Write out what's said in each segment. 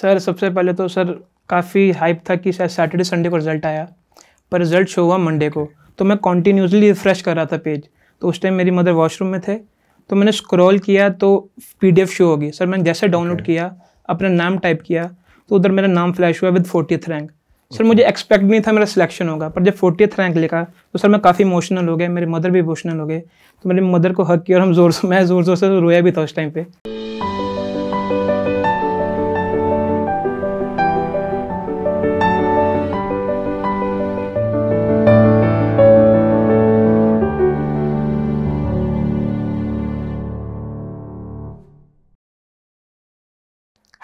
Sir सबसे पहले तो सर काफ़ी हाइप था कि शायद सैटरडे संडे को रिजल्ट आया पर रिजल्ट शो हुआ मंडे को तो मैं कॉन्टीन्यूसली रिफ्रेश कर रहा था पेज तो उस टाइम मेरी मदर वॉशरूम में थे तो मैंने स्क्रॉल किया तो पी शो होगी सर मैंने जैसे डाउनलोड okay. किया अपना नाम टाइप किया तो उधर मेरा नाम फ्लैश हुआ विद फोर्टीथ रैंक सर मुझे एक्सपेक्ट नहीं था मेरा सिलेक्शन होगा पर जब फोर्टी रैंक लिखा तो सर मैं काफ़ी इमोशनल हो गया मेरे मदर भी इमोशनल हो गए तो मेरी मदर को हक किया और हम जोर से मैं ज़ोर ज़ोर से रोया भी था उस टाइम पर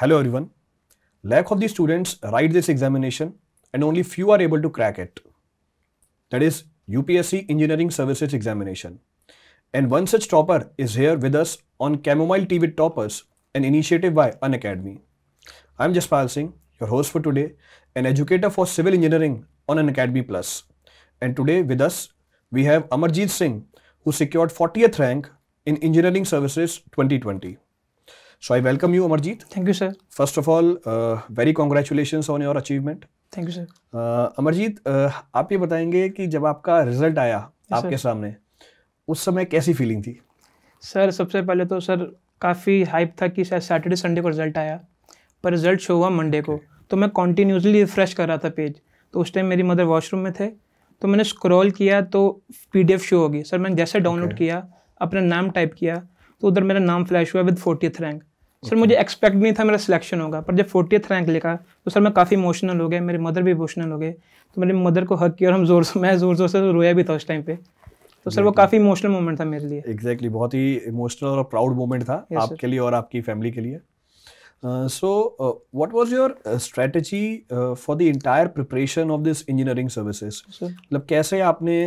Hello everyone. Lack of the students write this examination and only few are able to crack it. That is UPSC Engineering Services Examination. And one such topper is here with us on Chamomile Tea with Toppers, an initiative by Unacademy. I'm Jaspal Singh, your host for today, an educator for civil engineering on Unacademy Plus. And today with us, we have Amarjeet Singh, who secured 40th rank in Engineering Services 2020. So I welcome you Amarjeet thank you sir first of all very congratulation on your achievement thank you sir Amarjeet आप ये बताएंगे कि जब आपका result आया yes, आपके sir. सामने उस समय कैसी फीलिंग थी सर सबसे पहले तो सर काफ़ी हाइप था कि शायद सैटरडे संडे को रिजल्ट आया पर रिजल्ट शो हुआ मंडे को तो मैं कॉन्टीन्यूसली रिफ्रेश कर रहा था पेज तो उस टाइम मेरी मदर वॉशरूम में थे तो मैंने स्क्रॉल किया तो पी शो होगी सर मैंने जैसे डाउनलोड okay. किया अपना नाम टाइप किया तो उधर मेरा नाम फ्लैश हुआ विद फोर्टीथ रैंक सर मुझे एक्सपेक्ट नहीं था मेरा सिलेक्शन होगा पर जब फोर्टीथ रैंक लिखा तो सर मैं काफ़ी इमोशनल हो गया मेरे मदर भी इमोशनल हो गए तो मेरे मदर को हक किया और हम जोर से मैं ज़ोर ज़ोर से रोया भी था उस टाइम पे तो सर वो काफ़ी इमोशनल मोमेंट था मेरे लिए एग्जैक्टली exactly, बहुत ही इमोशनल और प्राउड मोमेंट था yes, आपके लिए और आपकी फैमिली के लिए so what was your strategy for the entire preparation of this engineering services मतलब कैसे आपने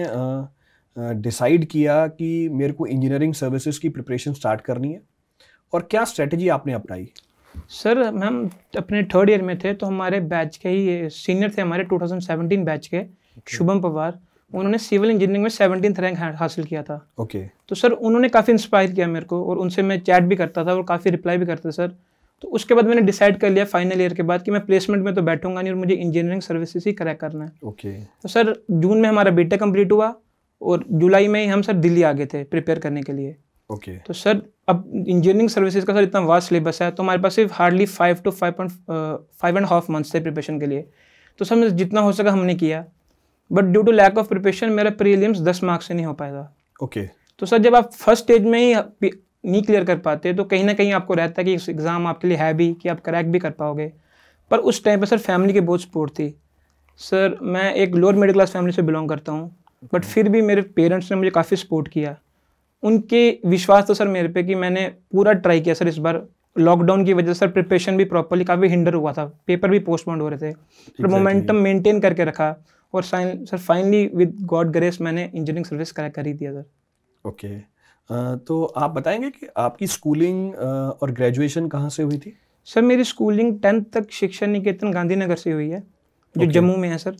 डिसाइड uh, uh, किया कि मेरे को इंजीनियरिंग सर्विसेज की प्रिपरेशन स्टार्ट करनी है और क्या स्ट्रेटजी आपने अपनाई सर मैम अपने थर्ड ईयर में थे तो हमारे बैच के ही सीनियर थे हमारे 2017 बैच के okay. शुभम पवार उन्होंने सिविल इंजीनियरिंग में सेवनटीन रैंक हासिल किया था ओके okay. तो सर उन्होंने काफ़ी इंस्पायर किया मेरे को और उनसे मैं चैट भी करता था और काफ़ी रिप्लाई भी करता था सर तो उसके बाद मैंने डिसाइड कर लिया फाइनल ईयर के बाद कि मैं प्लेसमेंट में तो बैठूंगा नहीं और मुझे इंजीनियरिंग सर्विसेज ही क्रैक करना है ओके तो सर जून में हमारा बीटेक कंप्लीट हुआ और जुलाई में ही हम सर दिल्ली आ गए थे प्रिपेयर करने के लिए ओके तो सर अब इंजीनियरिंग सर्विसेज का सर इतना वास्ट सिलेबस है तो हमारे पास सिर्फ hardly five to five point five and half months थे प्रिपरेशन के लिए तो सर जितना हो सका हमने किया but due to lack of preparation मेरा प्रीलियम्स दस मार्क्स से नहीं हो पाएगा ओके okay. तो सर जब आप फर्स्ट स्टेज में ही नहीं क्लियर कर पाते तो कहीं ना कहीं आपको रहता है कि एग्ज़ाम आपके लिए है भी कि आप क्रैक भी कर पाओगे पर उस टाइम पर सर फैमिली की बहुत सपोर्ट थी सर मैं एक लोअर मिडिल क्लास फैमिली से बिलोंग करता हूँ बट फिर भी मेरे पेरेंट्स ने मुझे काफ़ी सपोर्ट किया उनके विश्वास तो सर मेरे पे कि मैंने पूरा ट्राई किया सर इस बार लॉकडाउन की वजह से सर प्रिपरेशन भी प्रॉपरली काफ़ी हिंडर हुआ था पेपर भी पोस्टपोन हो रहे थे पर मोमेंटम मेंटेन करके रखा और sir finally with God grace मैंने इंजीनियरिंग सर्विस करा कर ही दिया सर ओके तो आप बताएंगे कि आपकी स्कूलिंग और ग्रेजुएशन कहाँ से हुई थी सर मेरी स्कूलिंग टेंथ तक शिक्षा निकेतन गांधीनगर से हुई है जो जम्मू में है सर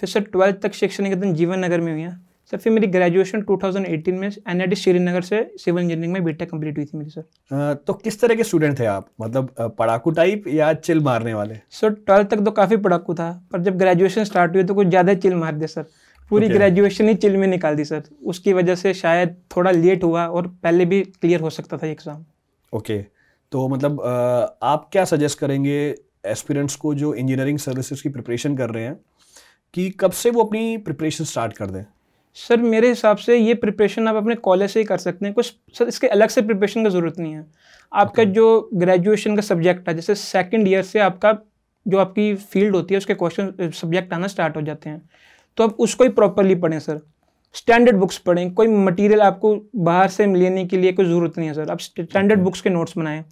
फिर सर ट्वेल्थ तक शिक्षा निकेतन जीवन नगर में हुई है सर फिर मेरी ग्रेजुएशन 2018 में एन आई श्रीनगर से सिविल इंजीनियरिंग में बीटेक कंप्लीट हुई थी मेरी सर तो किस तरह के स्टूडेंट थे आप मतलब पढ़ाकू टाइप या चिल मारने वाले सर ट्वेल्थ तक तो काफ़ी पढ़ाकू था पर जब ग्रेजुएशन स्टार्ट हुई तो कुछ ज़्यादा चिल मार दिया सर पूरी okay. ग्रेजुएशन ही चिल में निकाल दी सर उसकी वजह से शायद थोड़ा लेट हुआ और पहले भी क्लियर हो सकता था एग्ज़ाम ओके okay. तो मतलब आप क्या सजेस्ट करेंगे एस्पिरेंट्स को जो इंजीनियरिंग सर्विसेज की प्रिपरेशन कर रहे हैं कि कब से वो अपनी प्रिपरेशन स्टार्ट कर दें सर मेरे हिसाब से ये प्रिपरेशन आप अपने कॉलेज से ही कर सकते हैं कुछ सर इसके अलग से प्रिपरेशन की ज़रूरत नहीं है आपका okay. जो ग्रेजुएशन का सब्जेक्ट है जैसे सेकेंड ईयर से आपका जो आपकी फील्ड होती है उसके क्वेश्चन सब्जेक्ट आना स्टार्ट हो जाते हैं तो आप उसको ही प्रॉपरली पढ़ें सर स्टैंडर्ड बुक्स पढ़ें कोई मटेरियल आपको बाहर से लेने के लिए कोई ज़रूरत नहीं है सर आप स्टैंडर्ड बुक्स के नोट्स बनाएं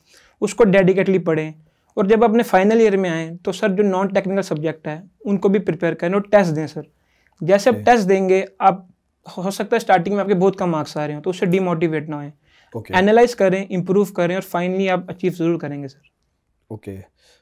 उसको डेडिकेटली पढ़ें और जब अपने फाइनल ईयर में आएँ तो सर जो नॉन टेक्निकल सब्जेक्ट है उनको भी प्रिपेयर करें और टेस्ट दें सर जैसे आप टेस्ट देंगे आप हो सकता है स्टार्टिंग में आपके बहुत कम मार्क्स आ रहे हो तो उससे डिमोटिवेट ना होए एनालाइज करें इंप्रूव करें और फाइनली आप अचीव जरूर करेंगे सर ओके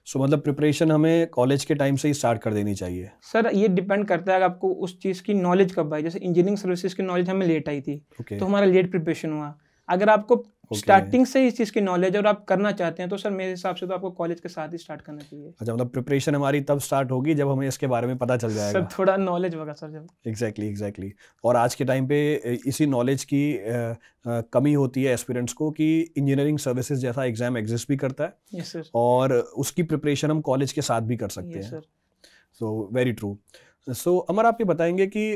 सो मतलब प्रिपरेशन हमें कॉलेज के टाइम से ही स्टार्ट कर देनी चाहिए सर ये डिपेंड करता है आपको उस चीज़ की नॉलेज कब आई जैसे इंजीनियरिंग सर्विसेज की नॉलेज हमें लेट आई थी okay. तो हमारा लेट प्रिपरेशन हुआ अगर आपको स्टार्टिंग से इस चीज़ की नॉलेज और आप करना चाहते हैं तो सर मेरे हिसाब से तो आपको कॉलेज के साथ ही स्टार्ट करना चाहिए अच्छा मतलब प्रिपरेशन हमारी तब स्टार्ट होगी जब हमें इसके बारे में पता चल जाएगा सर थोड़ा नॉलेज होगा सर जब एग्जैक्टली एग्जैक्टली और आज के टाइम पे इसी नॉलेज की कमी होती है एस्पिरेंट्स को कि इंजीनियरिंग सर्विसेज जैसा एग्जाम एग्जिस्ट भी करता है और उसकी प्रिपरेशन हम कॉलेज के साथ भी कर सकते हैं सो वेरी ट्रू सो अमर आप ये बताएंगे कि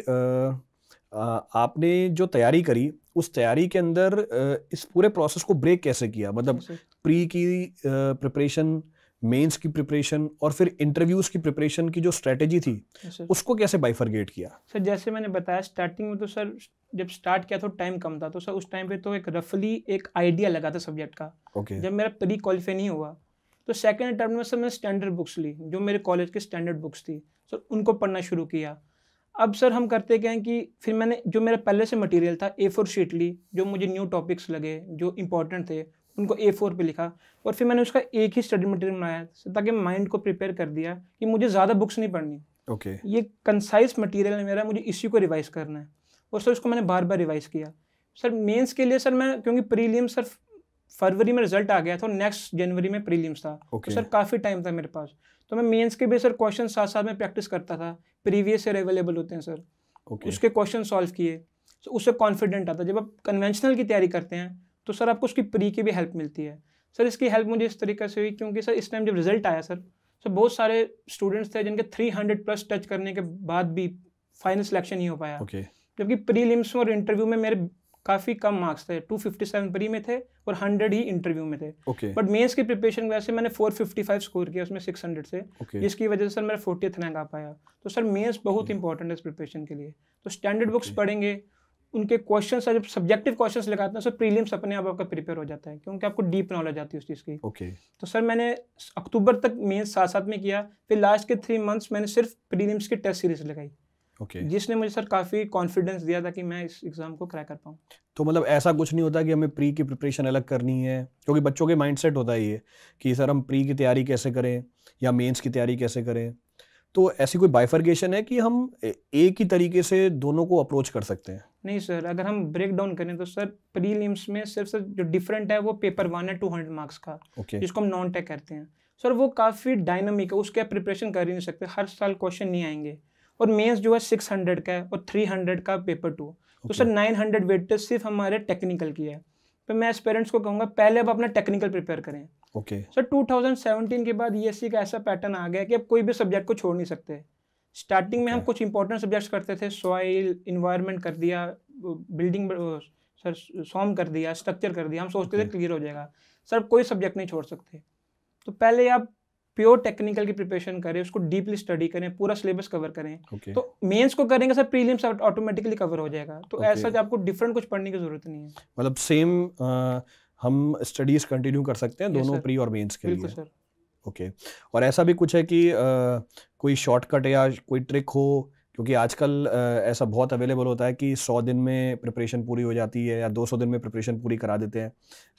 आपने जो तैयारी करी उस तैयारी के अंदर इस पूरे प्रोसेस को ब्रेक कैसे किया मतलब प्री की प्रिपरेशन मेंस की प्रिपरेशन और फिर इंटरव्यूज की प्रिपरेशन की जो स्ट्रेटेजी थी अच्छा। उसको कैसे बाइफरगेट किया सर जैसे मैंने बताया स्टार्टिंग में तो सर जब स्टार्ट किया तो टाइम कम था तो सर उस टाइम पे तो एक रफली एक आइडिया लगा था सब्जेक्ट का okay. जब मेरा प्री क्वालिफाई नहीं हुआ तो सेकेंड टर्म में सर मैंने स्टैंडर्ड बुक्स ली जो मेरे कॉलेज की स्टैंडर्ड बुक्स थी सर उनको पढ़ना शुरू किया अब सर हम करते क्या हैं कि फिर मैंने जो मेरा पहले से मटेरियल था ए फोर शीट ली जो मुझे न्यू टॉपिक्स लगे जो इंपॉर्टेंट थे उनको ए फोर पर लिखा और फिर मैंने उसका एक ही स्टडी मटेरियल बनाया ताकि माइंड को प्रिपेयर कर दिया कि मुझे ज़्यादा बुक्स नहीं पढ़नी ओके okay. ये कंसाइज मटेरियल है मेरा मुझे इसी को रिवाइज करना है और सर उसको मैंने बार बार रिवाइज किया सर मेंस के लिए सर मैं क्योंकि प्रीलियम सर फरवरी में रिजल्ट आ गया था और नेक्स्ट जनवरी में प्रीलियम्स था तो okay. तो सर काफ़ी टाइम था मेरे पास तो मैं मेंस के भी सर क्वेश्चन साथ साथ में प्रैक्टिस करता था प्रीवियस ईयर अवेलेबल होते हैं सर okay. उसके क्वेश्चन सॉल्व किए तो उससे कॉन्फिडेंट आता है जब आप कन्वेंशनल की तैयारी करते हैं तो सर आपको उसकी प्री की भी हेल्प मिलती है सर इसकी हेल्प मुझे इस तरीके से हुई क्योंकि सर इस टाइम जब रिजल्ट आया सर सर तो बहुत सारे स्टूडेंट्स थे जिनके 300 प्लस टच करने के बाद भी फाइनल सिलेक्शन नहीं हो पाया okay. जबकि प्रीलिम्स और इंटरव्यू में मेरे काफ़ी कम मार्क्स थे 257 प्री में थे और 100 ही इंटरव्यू में थे बट मेंस की प्रिपरेशन की वजह से मैंने 455 स्कोर किया उसमें 600 से okay. जिसकी वजह से सर मेरा फोर्टियथ रैंक आ पाया तो सर मेंस बहुत hmm. okay. इंपॉर्टेंट है इस प्रिपरेशन के लिए तो स्टैंडर्ड बुक्स पढ़ेंगे उनके क्वेश्चन जब सब्जेक्टिव क्वेश्चन लगाते हैं सर तो प्रीलिम्स अपने आप आपका प्रिपेयर हो जाता है क्योंकि आपको डीप नॉलेज आती है उस चीज़ की ओके okay. तो सर मैंने अक्टूबर तक मेन्स साथ साथ में किया फिर लास्ट के थ्री मंथ्स मैंने सिर्फ प्रीलिम्स की टेस्ट सीरीज लगाई okay. जिसने मुझे सर काफ़ी कॉन्फिडेंस दिया था कि मैं इस एग्ज़ाम को क्रैक कर पाऊँ तो मतलब ऐसा कुछ नहीं होता कि हमें प्री की प्रिपरेशन अलग करनी है क्योंकि बच्चों के माइंडसेट होता है ये कि सर हम प्री की तैयारी कैसे करें या मेंस की तैयारी कैसे करें तो ऐसी कोई बाइफर्गेशन है कि हम एक ही तरीके से दोनों को अप्रोच कर सकते हैं नहीं सर अगर हम ब्रेक डाउन करें तो सर प्रीलिम्स में सिर्फ सर जो डिफरेंट है वो पेपर वन है टू हंड्रेड मार्क्स का okay. जिसको हम नॉन टेक कहते हैं सर वो काफ़ी डायनामिक है उसके प्रिपरेशन कर ही नहीं सकते हर साल क्वेश्चन नहीं आएंगे और मेंस जो है सिक्स हंड्रेड का है और थ्री हंड्रेड का पेपर टू तो okay. तो सर नाइन हंड्रेड वेटेज सिर्फ हमारे टेक्निकल की है तो मैं पेरेंट्स को कहूँगा पहले आप अपना टेक्निकल प्रिपेयर करें ओके सर 2017 के बाद ई का ऐसा पैटर्न आ गया कि आप कोई भी सब्जेक्ट को छोड़ नहीं सकते स्टार्टिंग में हम कुछ इंपॉर्टेंट सब्जेक्ट्स करते थे सॉइल इन्वायरमेंट कर दिया बिल्डिंग सर सॉम कर दिया स्ट्रक्चर कर दिया हम सोचते okay. थे क्लियर हो जाएगा सर कोई सब्जेक्ट नहीं छोड़ सकते तो पहले आप प्योर टेक्निकल की प्रिपरेशन करें उसको डीपली स्टडी करें पूरा सिलेबस कवर करें okay. तो मेंस को करेंगे सर प्रीलिम्स ऑटोमेटिकली कवर हो जाएगा तो okay. ऐसा आपको डिफरेंट कुछ पढ़ने की जरूरत नहीं है मतलब सेम हम स्टडीज कंटिन्यू कर सकते हैं दोनों प्री और मेंस के लिए सर ओके और ऐसा भी कुछ है कि आ, कोई शॉर्टकट या कोई ट्रिक हो क्योंकि आजकल ऐसा बहुत अवेलेबल होता है कि सौ दिन में प्रिपरेशन पूरी हो जाती है या दो सौ दिन में प्रिपरेशन पूरी करा देते हैं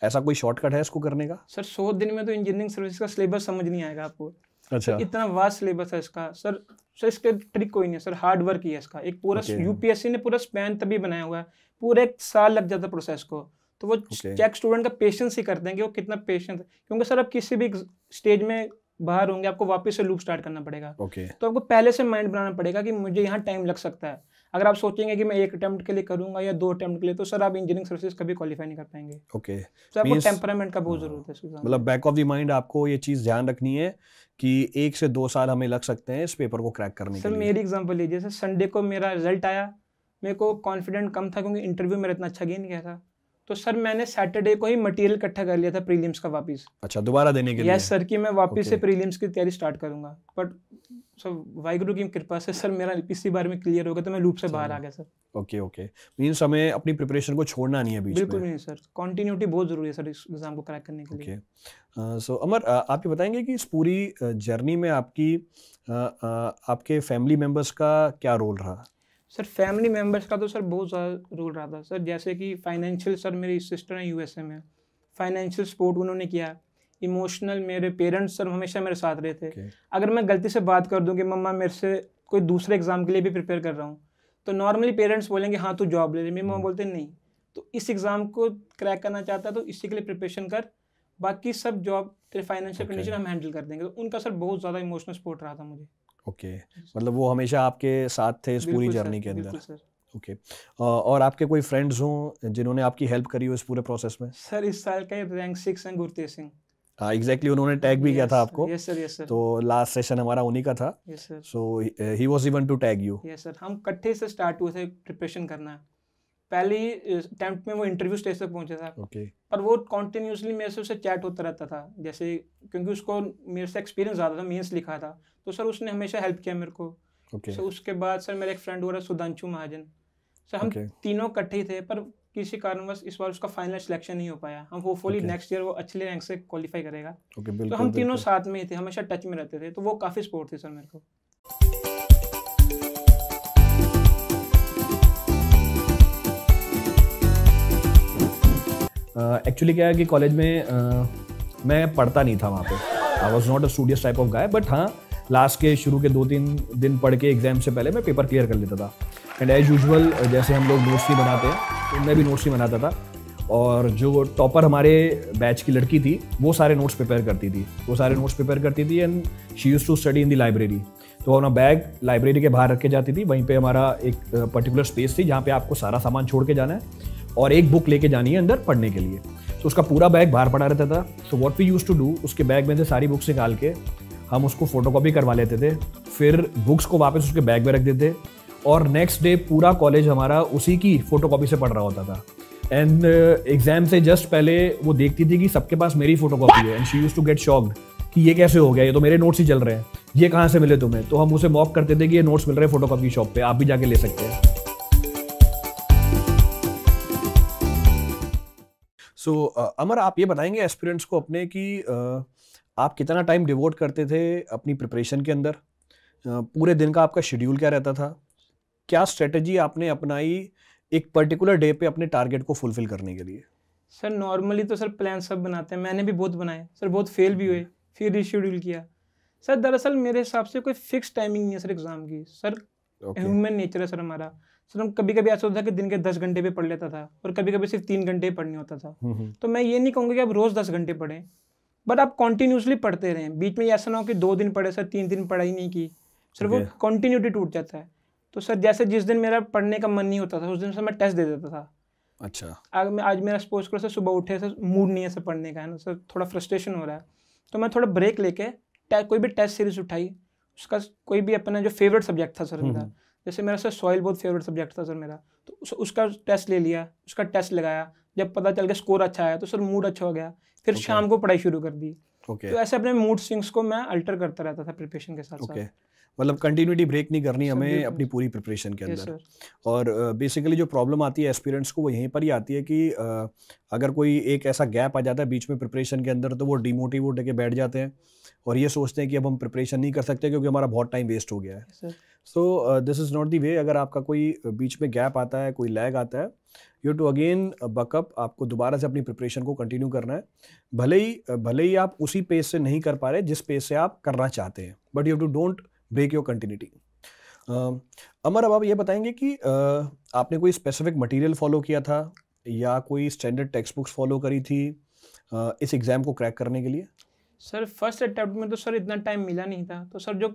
ऐसा कोई शॉर्टकट है इसको करने का सर सौ दिन में तो इंजीनियरिंग सर्विस का सिलेबस समझ नहीं आएगा आपको अच्छा तो इतना वास्ट सिलेबस है इसका सर सर इसके ट्रिक कोई नहीं है सर हार्ड वर्क ही है इसका एक पूरा यूपीएससी ने पूरा स्पैन तभी बनाया हुआ है पूरा एक साल लग जाता है प्रोसेस को तो वो चेक स्टूडेंट का पेशेंस ही करते हैं कि वो कितना पेशेंस क्योंकि सर आप किसी भी स्टेज में बाहर होंगे आपको वापस से लूप स्टार्ट करना पड़ेगा okay. तो आपको पहले से माइंड बनाना पड़ेगा कि मुझे यहाँ टाइम लग सकता है अगर आप सोचेंगे कि मैं एक अटेम्प्ट के लिए करूंगा या दो अटेम्प्ट के लिए तो सर आप इंजीनियरिंग सर्विसेज कभी क्वालिफाई नहीं कर पाएंगे ओके okay. तो आपको टेम्परामेंट का बहुत जरूरत है मतलब बैक ऑफ द माइंड आपको ये चीज़ ध्यान रखनी है कि एक से दो साल हमें लग सकते हैं इस पेपर को क्रैक करने सर, मेरी एग्जाम्पल लीजिए सर संडे को मेरा रिजल्ट आया मेरे को कॉन्फिडेंट कम था क्योंकि इंटरव्यू मेरा इतना अच्छा गेन किया था तो सर मैंने सैटरडे को ही मटेरियल इकट्ठा कर लिया था प्रीलिम्स का वापस अच्छा दोबारा देने के लिए यस सर कि मैं वापस से प्रीलिम्स की तैयारी स्टार्ट करूंगा बट सर वाहगुरु की कृपा से सर मेरा इसी बार में क्लियर हो गया तो मैं लूप से बाहर आ गया सर ओके ओके मीन समय अपनी प्रिपरेशन को छोड़ना नहीं है बीच बिल्कुल नहीं सर कंटिन्यूटी बहुत जरूरी है सर इस एग्जाम को क्रैक करने के लिए सो uh, अमर uh, आप ये बताएंगे कि इस पूरी जर्नी uh, में आपकी आपके फैमिली मेंबर्स का क्या रोल रहा सर फैमिली मेम्बर्स का तो सर बहुत ज़्यादा रोल रहा था सर जैसे कि फाइनेंशियल सर मेरी सिस्टर हैं यूएसए में फाइनेंशियल सपोर्ट उन्होंने किया इमोशनल मेरे पेरेंट्स सर हमेशा मेरे साथ रहे थे okay. अगर मैं गलती से बात कर दूँ कि मम्मा मेरे से कोई दूसरे एग्ज़ाम के लिए भी प्रिपेयर कर रहा हूँ तो नॉर्मली पेरेंट्स बोलेंगे हाँ तू जॉब ले ले मेरी मम्मा hmm. बोलते नहीं तो इस एग्ज़ाम को क्रैक करना चाहता है तो इसी के लिए प्रिपरेशन कर बाकी सब जॉब तेरे फाइनेंशियल कंडीशन हम हैंडल कर देंगे तो उनका सर बहुत ज़्यादा इमोशनल सपोर्ट रहा था मुझे ओके मतलब वो हमेशा आपके साथ थे इस पूरी जर्नी के अंदर ओके okay. और आपके कोई फ्रेंड्स हों जिन्होंने आपकी हेल्प करी हो इस पूरे प्रोसेस में सर इस साल का रैंक सिक्स हैं गुरतेज सिंह हाँ एग्जैक्टली उन्होंने टैग भी yes, किया था आपको यस सर यस सर तो लास्ट सेशन हमारा उन्हीं का था so he was even to tag you yes sir हम कट्ठे से स्टार्ट हुए थे प्रिपरेशन करना पहले अटैम्प्ट में वो इंटरव्यू स्टेज तक पहुंचा था okay. पर वो कॉन्टिन्यूसली मेरे से उससे चैट होता रहता था जैसे क्योंकि उसको मेरे से एक्सपीरियंस ज़्यादा था मीन्स लिखा था तो सर उसने हमेशा हेल्प किया मेरे को okay. सर उसके बाद सर मेरा एक फ्रेंड हो रहा सुधांशु महाजन सर हम okay. तीनों इकट्ठे थे पर किसी कारणवश इस बार उसका फाइनल सिलेक्शन नहीं हो पाया हम होपफुली नेक्स्ट ईयर वो अच्छे रैंक से क्वालिफाई करेगा okay, तो हम तीनों साथ में ही थे हमेशा टच में रहते थे तो वो काफ़ी सपोर्ट थी सर मेरे को एक्चुअली क्या है कि कॉलेज में uh, मैं पढ़ता नहीं था वहाँ पे I was not a studious type of guy but हाँ लास्ट के शुरू के दो तीन दिन पढ़ के एग्जाम से पहले मैं पेपर क्लियर कर लेता था एंड एज यूजल जैसे हम लोग नोट्स ही बनाते हैं तो मैं भी नोट्स ही बनाता था और जो टॉपर हमारे बैच की लड़की थी वो सारे नोट्स प्रिपेयर करती थी वो सारे नोट्स प्रिपेयर करती थी and she use to study in the library तो अपना बैग लाइब्रेरी के बाहर रख के जाती थी वहीं पे हमारा एक पर्टिकुलर स्पेस थी जहाँ पे आपको सारा सामान छोड़ के जाना है और एक बुक लेके जानी है अंदर पढ़ने के लिए तो उसका पूरा बैग बाहर पड़ा रहता था so what we use to do उसके बैग में से सारी बुक्स निकाल के हम उसको फोटो करवा लेते थे फिर बुक्स को वापस उसके बैग में रख देते और नेक्स्ट डे पूरा कॉलेज हमारा उसी की फोटो से पढ़ रहा होता था एंड एग्जाम uh, से जस्ट पहले वो देखती थी कि सबके पास मेरी फोटोकॉपी है and she use to get shocked कि ये कैसे हो गया ये तो मेरे नोट्स ही चल रहे हैं ये कहाँ से मिले तुम्हें तो हम उसे मॉक करते थे कि ये नोट्स मिल रहे हैं फोटोकॉपी शॉप पे आप भी जाके ले सकते हैं सो so, uh, अमर आप ये बताएंगे एस्पिरेंट्स को अपने कि uh, आप कितना टाइम डिवोट करते थे अपनी प्रिपरेशन के अंदर uh, पूरे दिन का आपका शेड्यूल क्या रहता था क्या स्ट्रेटजी आपने अपनाई एक पर्टिकुलर डे पे अपने टारगेट को फुलफिल करने के लिए सर नॉर्मली तो सर प्लान सब बनाते हैं मैंने भी बहुत बनाए सर बहुत फेल भी हम्म। हुए फिर रिशेड्यूल किया सर दरअसल मेरे हिसाब से कोई फिक्स टाइमिंग नहीं है सर एग्ज़ाम की सर ह्यूमन नेचर है सर हमारा सर हम कभी कभी ऐसा होता था कि दिन के दस घंटे भी पढ़ लेता था और कभी कभी सिर्फ तीन घंटे ही पढ़ने होता था हम्म, हम्म। तो मैं ये नहीं कहूँगा कि आप रोज़ दस घंटे पढ़ें बट आप कॉन्टीन्यूसली पढ़ते रहें बीच में ऐसा ना हो कि दो दिन पढ़े सर तीन दिन पढ़ाई नहीं की सर वो कॉन्टीन्यूटी टूट जाता है तो सर जैसे जिस दिन मेरा पढ़ने का मन नहीं होता था उस दिन सर मैं टेस्ट दे देता था अच्छा आज मैं आज मेरा स्पोर्ट्स करो सर सुबह उठे सर मूड नहीं है सर पढ़ने का है ना सर थोड़ा फ्रस्ट्रेशन हो रहा है तो मैं थोड़ा ब्रेक लेके कोई भी टेस्ट सीरीज उठाई उसका कोई भी अपना जो फेवरेट सब्जेक्ट था सर हम्म, मेरा जैसे मेरा सर सॉइल बहुत फेवरेट सब्जेक्ट था सर मेरा तो उस, उसका टेस्ट ले लिया उसका टेस्ट लगाया जब पता चल गया स्कोर अच्छा आया तो सर मूड अच्छा हो गया फिर okay. शाम को पढ़ाई शुरू कर दी okay. तो ऐसे अपने मूड स्विंग्स को मैं अल्टर करता रहता था प्रिपरेशन के साथ okay. मतलब कंटिन्यूटी ब्रेक नहीं करनी हमें अपनी पूरी प्रिपरेशन के अंदर और बेसिकली जो प्रॉब्लम आती है एस्पिरेंट्स को वो यहीं पर ही आती है कि अगर कोई एक ऐसा गैप आ जाता है बीच में प्रिपरेशन के अंदर तो वो डिमोटिवेट होकर बैठ जाते हैं और ये सोचते हैं कि अब हम प्रिपरेशन नहीं कर सकते क्योंकि हमारा बहुत टाइम वेस्ट हो गया है so this is not the way अगर आपका कोई बीच में गैप आता है कोई लैग आता है यू टू अगेन बकअप आपको दोबारा से अपनी प्रिपरेशन को कंटिन्यू करना है भले ही uh, भले ही आप उसी पेज से नहीं कर पा रहे जिस पेज से आप करना चाहते हैं but you to don't break your continuity Amar अब आप ये बताएंगे कि uh, आपने कोई स्पेसिफिक मटेरियल फॉलो किया था या कोई स्टैंडर्ड टेक्स्ट बुक्स फॉलो करी थी uh, इस एग्ज़ाम को क्रैक करने के लिए सर फर्स्ट अटैम्प्ट में तो सर इतना टाइम मिला नहीं था तो सर जो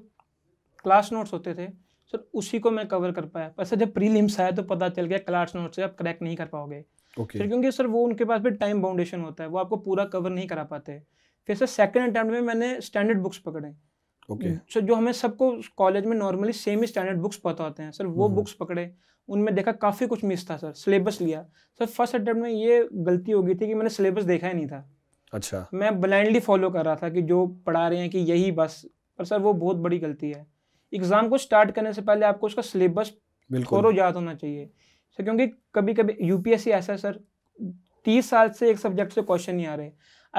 क्लास नोट्स होते थे सर उसी को मैं कवर कर पाया पर सर जब प्रीलिम्स आया तो पता चल गया क्लास नोट से आप क्रैक नहीं कर पाओगे okay. फिर क्योंकि सर वो उनके पास भी टाइम बाउंडेशन होता है वो आपको पूरा कवर नहीं करा पाते फिर सर सेकेंड अटैम्प्ट में मैंने स्टैंडर्ड बुक्स पकड़े ओके okay. सर जो हमें सबको कॉलेज में नॉर्मली सेम ही स्टैंडर्ड बुक्स पता होते हैं सर वो बुक्स hmm. पकड़े उनमें देखा काफ़ी कुछ मिस था सर सिलेबस लिया सर फर्स्ट अटैम्प्ट में ये गलती हो गई थी कि मैंने सिलेबस देखा ही नहीं था अच्छा मैं ब्लाइंडली फॉलो कर रहा था कि जो पढ़ा रहे हैं कि यही बस पर सर वो बहुत बड़ी गलती है एग्जाम को स्टार्ट करने से पहले आपको उसका सिलेबस बिल्कुल याद होना चाहिए सर क्योंकि कभी कभी यूपीएससी ऐसा है सर तीस साल से एक सब्जेक्ट से क्वेश्चन नहीं आ रहे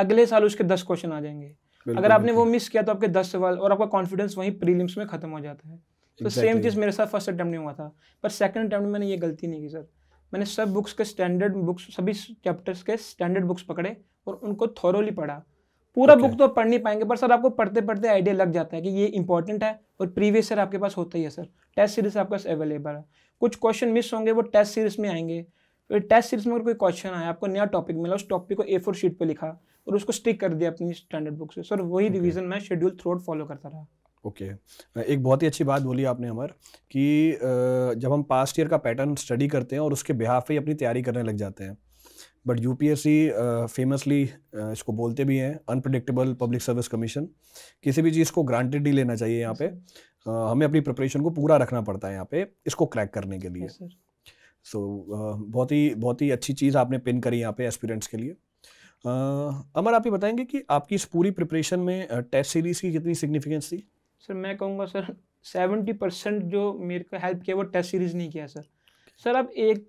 अगले साल उसके दस क्वेश्चन आ जाएंगे अगर आपने वो मिस किया तो आपके दस सवाल और आपका कॉन्फिडेंस वहीं प्रीलिम्स में खत्म हो जाता है तो सेम चीज़ मेरे साथ फर्स्ट अटैम्प्ट हुआ था पर सेकंड अटैम्प्ट मैंने ये गलती नहीं की सर मैंने सब बुक्स के स्टैंडर्ड बुक्स सभी चैप्टर्स के स्टैंडर्ड बुक्स पकड़े और उनको थॉरोली पढ़ा पूरा okay. बुक तो पढ़ नहीं पाएंगे पर सर आपको पढ़ते पढ़ते आइडिया लग जाता है कि ये इंपॉर्टेंट है और प्रीवियस सर आपके पास होता ही है सर टेस्ट सीरीज आपके पास अवेलेबल है कुछ क्वेश्चन मिस होंगे वो टेस्ट सीरीज में आएंगे फिर टेस्ट सीरीज में अगर कोई क्वेश्चन आया आपको नया टॉपिक मिला उस टॉपिक को ए फोर शीट पर लिखा और उसको स्टिक कर दिया अपनी स्टैंडर्ड बुक से सर वही रिविजन okay. मैं शेड्यूल थ्रोट फॉलो करता रहा ओके okay. एक बहुत ही अच्छी बात बोली आपने अमर कि जब हम पास्ट ईयर का पैटर्न स्टडी करते हैं और उसके बिहाफ पे अपनी तैयारी करने लग जाते हैं but U P S C famously इसको बोलते भी हैं अनप्रडिक्टेबल पब्लिक सर्विस कमीशन किसी भी चीज़ को ग्रांटेड ही लेना चाहिए यहाँ पे uh, हमें अपनी प्रिपरेशन को पूरा रखना पड़ता है यहाँ पे इसको क्रैक करने के लिए सो so, uh, बहुत ही बहुत ही अच्छी चीज़ आपने पिन करी यहाँ पे एस्पिरेंट्स के लिए uh, अमर आप ये बताएंगे कि आपकी इस पूरी प्रिपरेशन में टेस्ट uh, सीरीज़ की कितनी सिग्निफिकेंस थी सर मैं कहूँगा सर सेवेंटी परसेंट जो मेरे को हेल्प किया वो टेस्ट सीरीज़ नहीं किया सर सर अब एक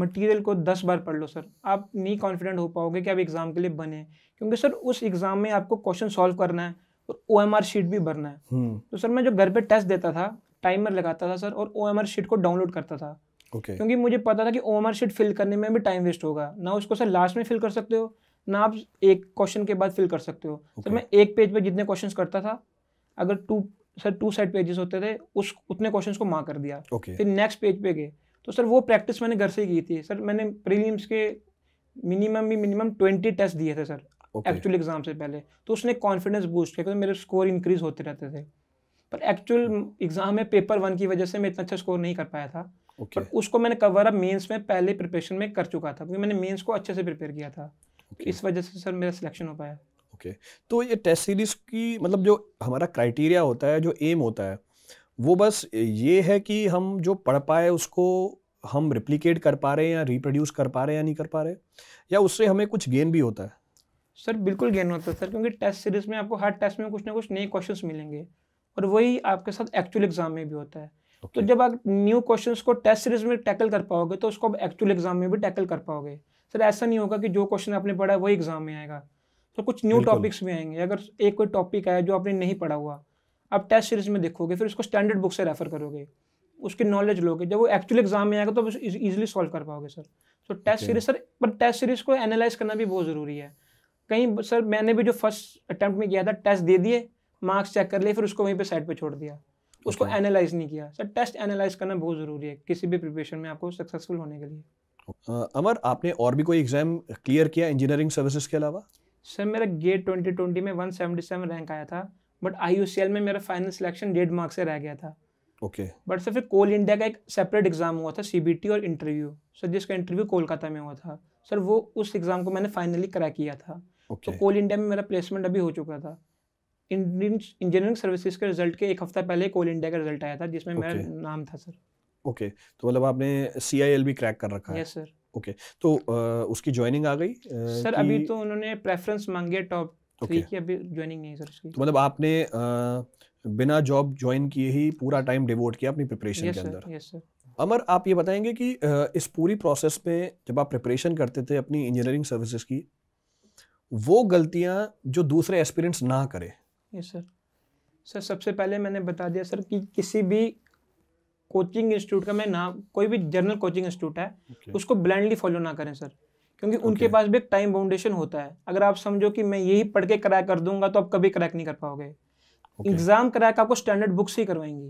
मटेरियल को दस बार पढ़ लो सर आप नहीं कॉन्फिडेंट हो पाओगे कि आप एग्ज़ाम के लिए बने क्योंकि सर उस एग्ज़ाम में आपको क्वेश्चन सॉल्व करना है और ओ शीट भी भरना है हम्म। तो सर मैं जो घर पर टेस्ट देता था टाइमर लगाता था सर और ओ शीट को डाउनलोड करता था okay. क्योंकि मुझे पता था कि ओ शीट फिल करने में भी टाइम वेस्ट होगा ना उसको सर लास्ट में फिल कर सकते हो ना आप एक क्वेश्चन के बाद फिल कर सकते हो okay. सर मैं एक पेज पर जितने क्वेश्चन करता था अगर two sir two side pages होते थे उस उतने क्वेश्चन को मार्क कर दिया okay. फिर नेक्स्ट पेज पे गए तो सर वो प्रैक्टिस मैंने घर से ही की थी सर मैंने प्रीलिम्स के मिनिमम भी मिनिमम ट्वेंटी टेस्ट दिए थे सर एक्चुअल एग्जाम से पहले तो उसने कॉन्फिडेंस बूस्ट किया क्योंकि मेरे स्कोर इंक्रीज होते रहते थे पर एक्चुअल एग्जाम में पेपर वन की वजह से मैं इतना अच्छा स्कोर नहीं कर पाया था okay. पर उसको मैंने कवर अप मेंस में पहले प्रिपरेशन में कर चुका था क्योंकि मैंने मेंस को अच्छे से प्रिपेयर किया था okay. इस वजह से सर मेरा सिलेक्शन हो पाया ओके okay. तो ये टेस्ट सीरीज की मतलब जो हमारा क्राइटेरिया होता है जो एम होता है वो बस ये है कि हम जो पढ़ पाए उसको हम रिप्लीकेट कर पा रहे हैं या रिप्रोड्यूस कर पा रहे हैं या नहीं कर पा रहे या उससे हमें कुछ गेन भी होता है सर बिल्कुल गेन होता है सर क्योंकि टेस्ट सीरीज में आपको हर टेस्ट में कुछ ना कुछ नए क्वेश्चंस मिलेंगे और वही आपके साथ एक्चुअल एग्जाम में भी होता है तो okay. तो जब आप न्यू क्वेश्चंस को टेस्ट सीरीज में टैकल कर पाओगे तो उसको आप एक्चुअल एग्जाम में भी टैकल कर पाओगे सर ऐसा नहीं होगा कि जो क्वेश्चन आपने पढ़ा है वही एग्जाम में आएगा तो कुछ न्यू टॉपिक्स भी आएंगे अगर एक कोई टॉपिक आया जो आपने नहीं पढ़ा हुआ आप टेस्ट सीरीज में देखोगे फिर उसको स्टैंडर्ड बुक से रेफर करोगे उसकी नॉलेज लोगे जब वो एक्चुअल एग्जाम में आएगा तो आप सॉल्व कर पाओगे सर तो टेस्ट सीरीज सर पर टेस्ट सीरीज को एनालाइज करना भी बहुत ज़रूरी है कहीं सर मैंने भी जो फर्स्ट अटैम्प्ट में किया था टेस्ट दे दिए मार्क्स चेक कर लिए फिर उसको वहीं पर साइड पर छोड़ दिया उसको एनालाइज नहीं किया सर टेस्ट एनालाइज करना बहुत ज़रूरी है किसी भी प्रिपरेशन में आपको सक्सेसफुल होने के लिए आ, अमर आपने और भी कोई एग्ज़ाम क्लियर किया इंजीनियरिंग सर्विसेज के अलावा सर मेरा गेट ट्वेंटी में वन रैंक आया था बट आई में मेरा फाइनल सिलेक्शन डेढ़ मार्क्स से रह गया था ओके बट सर फिर कोल इंडिया का एक सेपरेट एग्ज़ाम हुआ था सी और इंटरव्यू सर जिसका इंटरव्यू कोलकाता में हुआ था सर वो उस एग्ज़ाम को मैंने फाइनली क्रैक किया था तो okay. तो कोल इंडिया में मेरा प्लेसमेंट अभी हो चुका था इंजीनियरिंग सर्विसेज के रिजल्ट के एक हफ्ता पहले कोल इंडिया का रिजल्ट आया था जिसमें okay. मेरा नाम था सर ओके okay. तो मतलब आपने सी आई एल भी क्रैक कर रखा है सर ओके तो आ, उसकी ज्वाइनिंग आ गई सर अभी तो उन्होंने प्रेफरेंस मांगी है टॉप थ्री की अभी ज्वाइनिंग नहीं सर उसकी तो मतलब आपने आ, बिना जॉब ज्वाइन किए ही पूरा टाइम डिवोट किया अपनी प्रिपरेशन yes, के अंदर यस सर अमर आप ये बताएंगे कि इस पूरी प्रोसेस में जब आप प्रिपरेशन करते थे अपनी इंजीनियरिंग सर्विसेज की वो गलतियाँ जो दूसरे एक्सपीरियंस ना करें यस सर सर सबसे पहले मैंने बता दिया सर कि किसी भी कोचिंग इंस्टीट्यूट का मैं नाम कोई भी जनरल कोचिंग इंस्टीट्यूट है okay. उसको ब्लाइंडली फॉलो ना करें सर क्योंकि उनके पास भी एक टाइम बाउंडेशन होता है अगर आप समझो कि मैं यही पढ़ के क्रैक कर दूंगा तो आप कभी क्रैक नहीं कर पाओगे एग्जाम okay. क्रैक आपको स्टैंडर्ड बुक्स ही करवाएंगी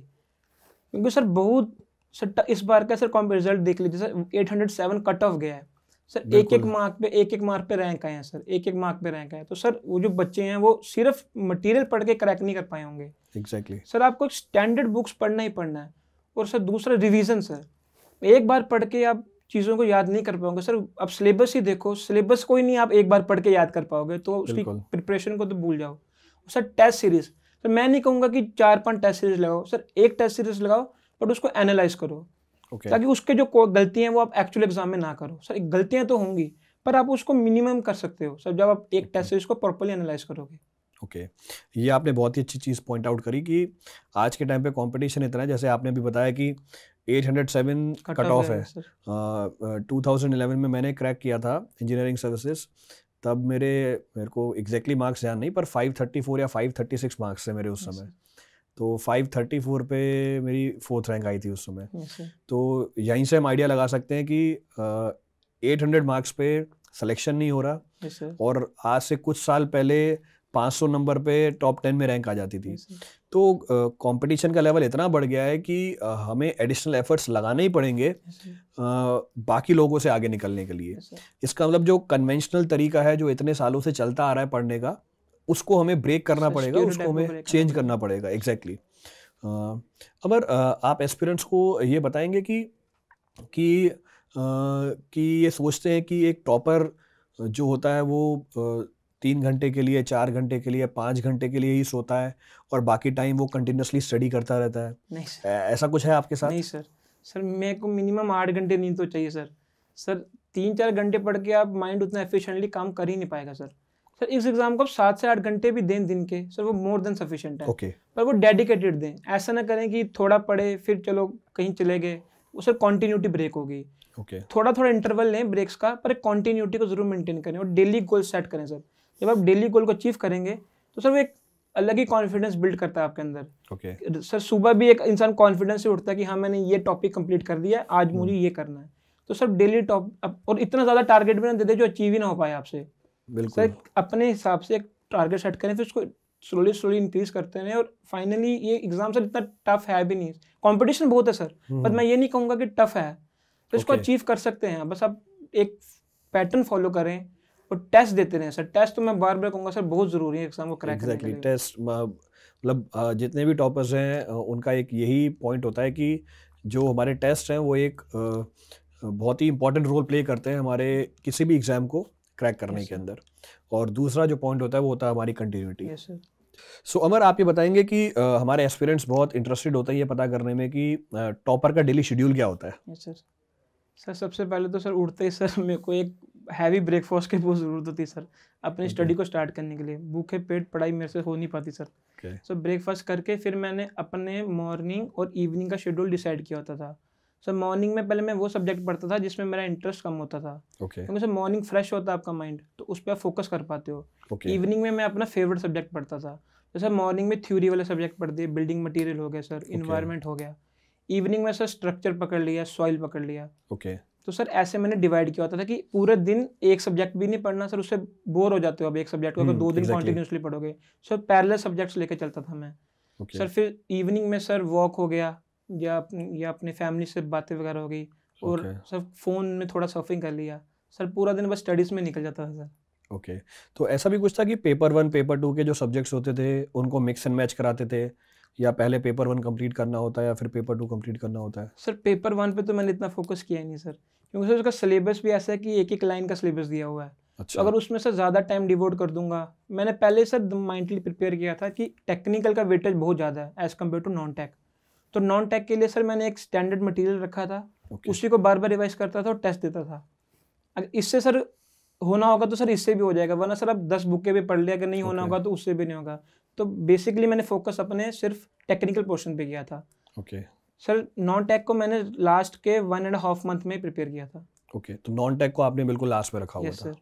क्योंकि सर बहुत सर इस बार का सर कॉम्प रिजल्ट देख लीजिए sir eight hundred seven cut off गया है सर एक एक मार्क पे एक एक मार्क पे रैंक आए हैं सर एक एक मार्क पे रैंक आए तो सर वो जो बच्चे हैं वो सिर्फ मटेरियल पढ़ के क्रैक नहीं कर पाए होंगे एग्जैक्टली exactly. सर आपको स्टैंडर्ड बुक्स पढ़ना ही पढ़ना है और सर दूसरा रिविज़न सर एक बार पढ़ के आप चीज़ों को याद नहीं कर पाओगे सर अब सिलेबस ही देखो सिलेबस को ही नहीं आप एक बार पढ़ के याद कर पाओगे तो उसकी प्रिपरेशन को तो भूल जाओ सर टेस्ट सीरीज सर मैं नहीं कहूँगा कि चार पाँच टेस्ट सीरीज लगाओ सर एक टेस्ट सीरीज लगाओ बट उसको एनालाइज करो okay. ताकि उसके जो गलतियाँ वो आप एक्चुअल एग्जाम में ना करो सर गलतियाँ तो होंगी पर आप उसको मिनिमम कर सकते हो सर जब आप एक टेस्ट सीरीज को प्रॉपरली एनालाइज करोगे ओके okay. ये आपने बहुत ही अच्छी चीज़ पॉइंट आउट करी कि आज के टाइम पे कंपटीशन इतना है जैसे आपने अभी बताया कि सेवन कट ऑफ है टू थाउजेंड इलेवन में मैंने क्रैक किया था इंजीनियरिंग सर्विसेज तब मेरे मेरे को एग्जैक्टली मार्क्स ध्यान नहीं पर फाइव थर्टी फोर या फाइव थर्टी सिक्स मार्क्स थे मेरे उस अच्छा। समय तो फाइव थर्टी फोर पे मेरी फोर्थ रैंक आई थी उस समय हाँ तो यहीं से हम आइडिया लगा सकते हैं कि एट हंड्रेड मार्क्स पे सिलेक्शन नहीं हो रहा और आज से कुछ साल पहले 500 नंबर पे टॉप टेन में रैंक आ जाती थी हम्म, हम्म। तो कंपटीशन uh, का लेवल इतना बढ़ गया है कि uh, हमें एडिशनल एफर्ट्स लगाने ही पड़ेंगे uh, बाकी लोगों से आगे निकलने के लिए अच्छा। इसका मतलब जो कन्वेंशनल तरीका है जो इतने सालों से चलता आ रहा है पढ़ने का उसको हमें ब्रेक अच्छा, करना पड़ेगा उसको हमें चेंज करना पड़ेगा एग्जैक्टली अमर आप एस्पिरेंट्स को ये बताएंगे कि कि कि ये सोचते हैं कि एक टॉपर जो होता है वो तीन घंटे के लिए चार घंटे के लिए पाँच घंटे के लिए ही सोता है और बाकी टाइम वो कंटिन्यूसली स्टडी करता रहता है नहीं सर ऐसा कुछ है आपके साथ नहीं सर सर मेरे को मिनिमम आठ घंटे नींद तो चाहिए सर सर तीन चार घंटे पढ़ के आप माइंड उतना एफिशिएंटली काम कर ही नहीं पाएगा सर सर इस एग्जाम को आप सात से आठ घंटे भी दें दिन के सर वो मोर देन सफिशियंट है okay. पर वो डेडिकेटेड दें ऐसा ना करें कि थोड़ा पढ़े फिर चलो कहीं चले गए वो सर कॉन्टीन्यूटी ब्रेक होगी okay. थोड़ा थोड़ा इंटरवल लें ब्रेक्स का पर कॉन्टीन्यूटी को जरूर मेंटेन करें और डेली गोल सेट करें सर जब आप डेली गोल को अचीव करेंगे तो सर वो एक अलग ही कॉन्फिडेंस बिल्ड करता है आपके अंदर ओके okay. सर सुबह भी एक इंसान कॉन्फिडेंस से उठता है कि हाँ मैंने ये टॉपिक कंप्लीट कर दिया आज hmm. मुझे ये करना है तो सर डेली टॉप और इतना ज़्यादा टारगेट भी ना देते जो अचीव ही ना हो पाए आपसे बिल्कुल सर अपने हिसाब से एक टारगेट सेट करें फिर उसको स्लोली स्लोली इंक्रीज करते हैं और फाइनली ये एग्जाम सर इतना टफ है भी नहीं कॉम्पिटिशन बहुत है सर बट hmm. मैं ये नहीं कहूँगा कि टफ है तो इसको अचीव कर सकते हैं बस आप एक पैटर्न फॉलो करें और टेस्ट देते रहे सर टेस्ट तो मैं बार बार कहूँगा सर बहुत ज़रूरी है एग्जाम को क्रैक exactly, टेस्ट मतलब जितने भी टॉपर्स हैं उनका एक यही पॉइंट होता है कि जो हमारे टेस्ट हैं वो एक बहुत ही इंपॉर्टेंट रोल प्ले करते हैं हमारे किसी भी एग्ज़ाम को क्रैक करने के अंदर और दूसरा जो पॉइंट होता है वो होता है हमारी कंटिन्यूटी सो so, अमर आप ये बताएंगे कि आ, हमारे एस्पिरेंट्स बहुत इंटरेस्टेड होते हैं ये पता करने में कि टॉपर का डेली शेड्यूल क्या होता है सर सर सबसे पहले तो सर उठते ही सर मेरे को एक हैवी ब्रेकफास्ट की बहुत ज़रूरत होती है सर अपनी स्टडी को स्टार्ट करने के लिए भूखे पेट पढ़ाई मेरे से हो नहीं पाती सर सो ब्रेकफास्ट करके फिर मैंने अपने मॉर्निंग और इवनिंग का शेड्यूल डिसाइड किया होता था सर मॉर्निंग में पहले मैं वो सब्जेक्ट पढ़ता था जिसमें मेरा इंटरेस्ट कम होता था क्योंकि सर मॉर्निंग फ्रेश होता है आपका माइंड तो उस पर आप फोकस कर पाते हो okay. इवनिंग में मैं अपना फेवरेट सब्जेक्ट पढ़ता था तो सर मॉर्निंग में थ्योरी वाले सब्जेक्ट पढ़ दिए बिल्डिंग मटेरियल हो गया सर इन्वायरमेंट okay. हो गया इवनिंग में सर स्ट्रक्चर पकड़ लिया सॉइल पकड़ लिया ओके तो सर ऐसे मैंने डिवाइड किया होता था कि पूरे दिन एक सब्जेक्ट भी नहीं पढ़ना सर उससे बोर हो जाते हो अब एक सब्जेक्ट को अगर हम्म, दो दिन कॉन्टिन्यूसली पढ़ोगे सर पैरेलल सब्जेक्ट्स लेके चलता था मैं सर फिर इवनिंग में सर वॉक हो गया या या अपनी फैमिली से बातें वगैरह हो गई और सर फ़ोन में थोड़ा सर्फिंग कर लिया सर पूरा दिन बस स्टडीज़ में निकल जाता था सर ओके okay. तो ऐसा भी कुछ था कि पेपर वन पेपर टू के जो सब्जेक्ट्स होते थे उनको मिक्स एंड मैच कराते थे या पहले पेपर वन कंप्लीट करना होता है या फिर पेपर टू कंप्लीट करना होता है सर पेपर वन पे तो मैंने इतना फोकस किया ही नहीं सर क्योंकि सर उसका सिलेबस भी ऐसा है कि एक एक लाइन का सिलेबस दिया हुआ है अच्छा। तो अगर उसमें सर ज़्यादा टाइम डिवोट कर दूंगा मैंने पहले सर माइंडली प्रिपेयर किया था कि टेक्निकल का वेटेज बहुत ज़्यादा है as compare to non tech तो नॉन टेक के लिए सर मैंने एक स्टैंडर्ड मटेरियल रखा था उसी को बार बार रिवाइज करता था और टेस्ट देता था अगर इससे सर होना होगा तो सर इससे भी हो जाएगा वरना सर आप दस बुकें भी पढ़ लिया अगर नहीं होना होगा तो उससे भी नहीं होगा तो बेसिकली मैंने फोकस अपने सिर्फ टेक्निकल पोर्शन पे किया था ओके सर नॉन टेक को मैंने लास्ट के वन एंड हाफ मंथ में प्रिपेयर किया था ओके okay, तो नॉन टेक को आपने बिल्कुल लास्ट में रखा हुआ yes, था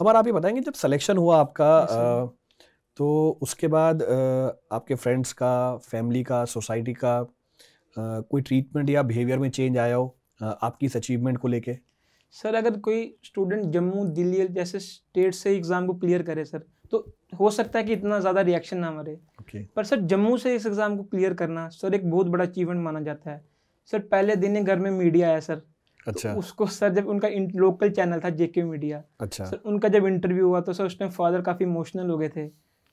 अब आप ये बताएंगे जब सिलेक्शन हुआ आपका yes, आ, तो उसके बाद आ, आपके फ्रेंड्स का फैमिली का सोसाइटी का आ, कोई ट्रीटमेंट या बिहेवियर में चेंज आया हो आपकी इस अचीवमेंट को लेके सर अगर कोई स्टूडेंट जम्मू दिल्ली जैसे स्टेट से एग्ज़ाम को क्लियर करे सर तो हो सकता है कि इतना ज़्यादा रिएक्शन ना मरे okay. पर सर जम्मू से इस एग्ज़ाम को क्लियर करना सर एक बहुत बड़ा अचीवमेंट माना जाता है सर पहले दिन ही घर में मीडिया आया सर तो अच्छा तो उसको सर जब उनका लोकल चैनल था जेके मीडिया अच्छा सर उनका जब इंटरव्यू हुआ तो सर उस टाइम फादर काफ़ी इमोशनल हो गए थे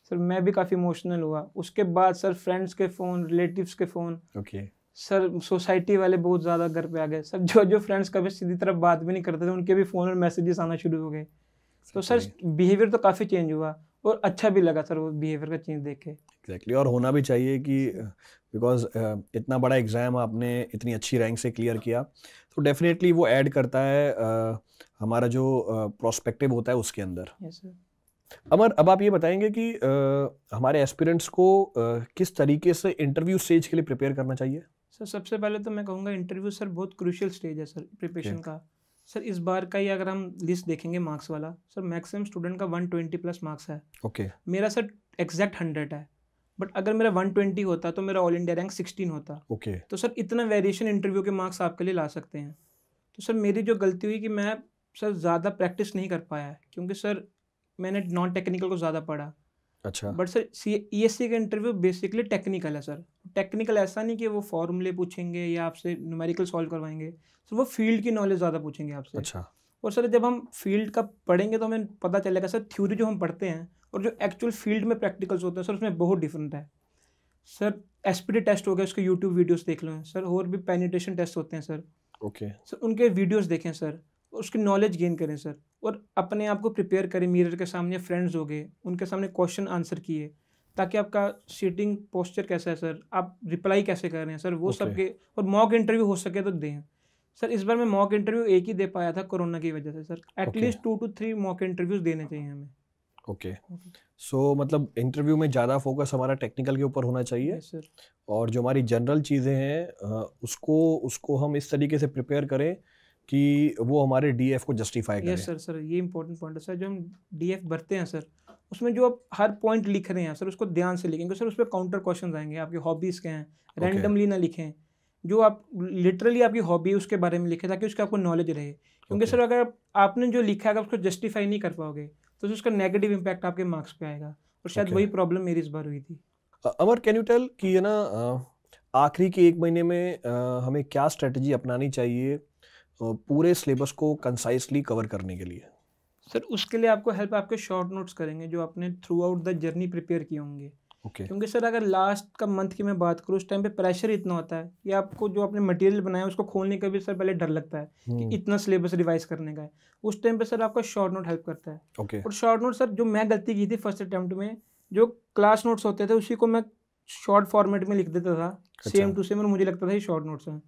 सर मैं भी काफ़ी इमोशनल हुआ उसके बाद सर फ्रेंड्स के फ़ोन रिलेटिव्स के फ़ोन ओके सर सोसाइटी वाले बहुत ज़्यादा घर पे आ गए सर जो जो फ्रेंड्स कभी सीधी तरफ बात भी नहीं करते थे उनके भी फ़ोन और मैसेजेस आना शुरू हो गए तो सर बिहेवियर तो काफ़ी चेंज हुआ और अच्छा भी लगा सर वो बिहेवियर का चेंज देख के एग्जैक्टली exactly. और होना भी चाहिए कि बिकॉज uh, इतना बड़ा एग्ज़ाम आपने इतनी अच्छी रैंक से क्लियर किया तो डेफिनेटली वो ऐड करता है uh, हमारा जो प्रोस्पेक्टिव uh, होता है उसके अंदर अमर अब आप ये बताएंगे कि आ, हमारे एस्पिरेंट्स को आ, किस तरीके से इंटरव्यू स्टेज के लिए प्रिपेयर करना चाहिए सर सबसे पहले तो मैं कहूँगा इंटरव्यू सर बहुत क्रूशियल स्टेज है सर प्रिपरेशन का सर इस बार का ही अगर हम लिस्ट देखेंगे मार्क्स वाला सर मैक्सिमम स्टूडेंट का 120 प्लस मार्क्स है ओके okay. मेरा सर एग्जैक्ट हंड्रेड है बट अगर मेरा 120 होता तो मेरा ऑल इंडिया रैंक 16 होता ओके okay. तो सर इतना वेरिएशन इंटरव्यू के मार्क्स आपके लिए ला सकते हैं तो सर मेरी जो गलती हुई कि मैं सर ज़्यादा प्रैक्टिस नहीं कर पाया क्योंकि सर मैंने नॉन टेक्निकल को ज़्यादा पढ़ा अच्छा but sir C E S C का इंटरव्यू बेसिकली टेक्निकल है सर टेक्निकल ऐसा नहीं कि वो फॉर्मूले पूछेंगे या आपसे न्यूमेरिकल सॉल्व करवाएंगे सर वो फील्ड की नॉलेज ज़्यादा पूछेंगे आपसे अच्छा और सर जब हम फील्ड का पढ़ेंगे तो हमें पता चलेगा सर थ्योरी जो हम पढ़ते हैं और जो एक्चुअल फील्ड में प्रैक्टिकल्स होते हैं सर उसमें बहुत डिफरेंट है सर एस टेस्ट हो गया उसके यूट्यूब वीडियोज देख लो सर और भी पेनिटेशन टेस्ट होते हैं सर ओके सर उनके वीडियोज़ देखें सर और उसकी नॉलेज गेन करें सर और अपने आप को प्रिपेयर करें मिरर के सामने फ्रेंड्स हो गए उनके सामने क्वेश्चन आंसर किए ताकि आपका सीटिंग पोस्चर कैसा है सर आप रिप्लाई कैसे कर रहे हैं सर वो okay. के और मॉक इंटरव्यू हो सके तो दें सर इस बार मैं मॉक इंटरव्यू एक ही दे पाया था कोरोना की वजह से sir at least two two three mock interviews देने चाहिए हमें ओके सो okay. so, मतलब इंटरव्यू में ज़्यादा फोकस हमारा टेक्निकल के ऊपर होना चाहिए yes, और जो हमारी जनरल चीज़ें हैं उसको उसको हम इस तरीके से प्रिपेयर करें कि वो हमारे डीएफ को जस्टिफाई करें यस सर सर ये इंपॉर्टेंट पॉइंट है सर जो हम डीएफ भरते हैं सर उसमें जो आप हर पॉइंट लिख रहे हैं सर उसको ध्यान से लिखेंगे सर उस पर काउंटर क्वेश्चन आएंगे आपकी हॉबीज़ क्या हैं रैंडमली ना लिखें जो आप लिटरली आपकी हॉबी है उसके बारे में लिखें ताकि उसका आपको नॉलेज रहे क्योंकि okay. सर अगर आपने जो लिखा है अगर उसको जस्टिफाई नहीं कर पाओगे तो उसका नेगेटिव इम्पैक्ट आपके मार्क्स पे आएगा और शायद okay. वही प्रॉब्लम मेरी इस बार हुई थी अमर कैन यू टेल कि है ना आखिरी के एक महीने में हमें क्या स्ट्रेटजी अपनानी चाहिए पूरे सिलेबस को कंसाइसली कवर करने के लिए सर उसके लिए आपको हेल्प आपके शॉर्ट नोट्स करेंगे जो आपने throughout the journey prepare किए होंगे okay. क्योंकि सर अगर लास्ट का मंथ की मैं बात करूँ उस टाइम पे प्रेशर इतना होता है कि आपको जो आपने मटेरियल बनाया उसको खोलने का भी सर पहले डर लगता है कि hmm. इतना सिलेबस रिवाइज करने का है उस टाइम पे सर आपका शॉर्ट नोट हेल्प करता है okay. और शॉर्ट नोट सर जो मैं गलती की थी फर्स्ट अटैम्प्ट में जो क्लास नोट्स होते थे उसी को मैं शॉर्ट फॉर्मेट में लिख देता था सेम टू सेम और मुझे लगता था ये शॉर्ट नोट्स हैं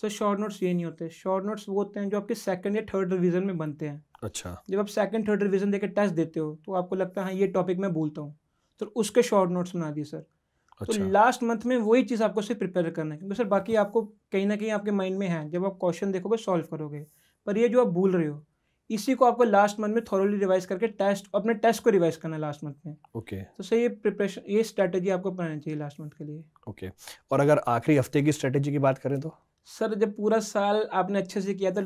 सर शॉर्ट नोट्स ये नहीं होते शॉर्ट नोट्स वो होते हैं जो आपके सेकंड या थर्ड रिवीजन में बनते हैं अच्छा जब आप सेकंड थर्ड रिवीजन देकर टेस्ट देते हो तो आपको लगता है हाँ ये टॉपिक मैं बोलता हूँ तो उसके शॉर्ट नोट्स बना दिए सर तो अच्छा। तो लास्ट मंथ में वही चीज़ आपको सिर्फ प्रिपेयर करना है क्योंकि सर बाकी आपको कहीं ना कहीं आपके माइंड में है जब आप क्वेश्चन देखोगे सॉल्व करोगे पर ये जो आप भूल रहे हो इसी को आपको लास्ट मंथ में थॉरली रिवाइज करके टेस्ट अपने टेस्ट को रिवाइज करना है लास्ट मंथ में ओके तो सर ये प्रिपरेशन ये स्ट्रैटेजी आपको अपनानी चाहिए लास्ट मंथ के लिए ओके और अगर आखिरी हफ्ते की स्ट्रैटेजी की बात करें तो सर जब पूरा साल आपने अच्छे से किया तो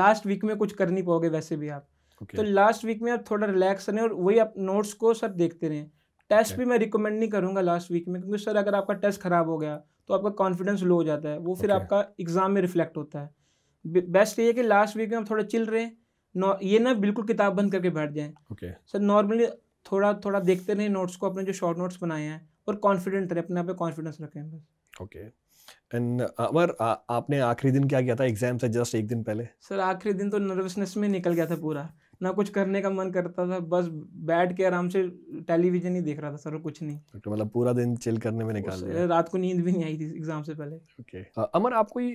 लास्ट वीक में कुछ कर नहीं पाओगे वैसे भी आप okay. तो लास्ट वीक में आप थोड़ा रिलैक्स रहें और वही आप नोट्स को सर देखते रहें टेस्ट okay. भी मैं रिकमेंड नहीं करूँगा लास्ट वीक में क्योंकि सर अगर आपका टेस्ट खराब हो गया तो आपका कॉन्फिडेंस लो हो जाता है वो फिर okay. आपका एग्ज़ाम में रिफ्लेक्ट होता है बेस्ट ये कि लास्ट वीक में आप थोड़ा चिल रहें ये ना बिल्कुल किताब बंद करके बैठ जाए सर नॉर्मली थोड़ा थोड़ा देखते रहें नोट्स को अपने जो शॉर्ट नोट्स बनाए हैं और कॉन्फिडेंट रहे अपने आप में कॉन्फिडेंस रखें बस ओके Uh, अमर आपने आखिरी दिन क्या किया था एग्जाम से जस्ट एक दिन पहले सर आखिरी दिन तो नर्वसनेस में निकल गया था पूरा ना कुछ करने का मन करता था बस बैठ के आराम से टेलीविजन ही देख रहा था सर कुछ नहीं तो मतलब पूरा दिन चिल करने में निकाल दिया रात को नींद भी नहीं आई थी एग्जाम से पहले ओके okay. अमर आप कोई